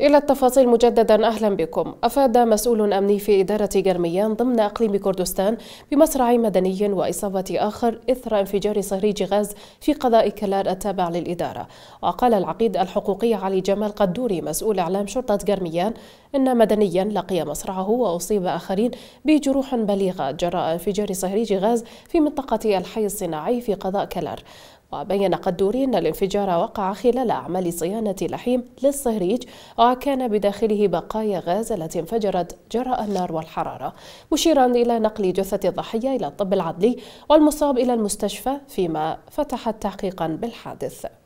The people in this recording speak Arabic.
إلى التفاصيل مجددا أهلا بكم أفاد مسؤول أمني في إدارة جرميان ضمن أقليم كردستان بمصرع مدني وإصابة آخر إثر انفجار صهريج غاز في قضاء كلار التابع للإدارة وقال العقيد الحقوقي علي جمال قدوري مسؤول إعلام شرطة جرميان إن مدنيا لقي مصرعه وأصيب آخرين بجروح بليغة جراء انفجار صهريج غاز في منطقة الحي الصناعي في قضاء كلار وبين قدوري أن الانفجار وقع خلال أعمال صيانة لحيم للصهريج وكان بداخله بقايا غاز التي انفجرت جراء النار والحرارة مشيرا إلى نقل جثة الضحية إلى الطب العدلي والمصاب إلى المستشفى فيما فتحت تحقيقا بالحادث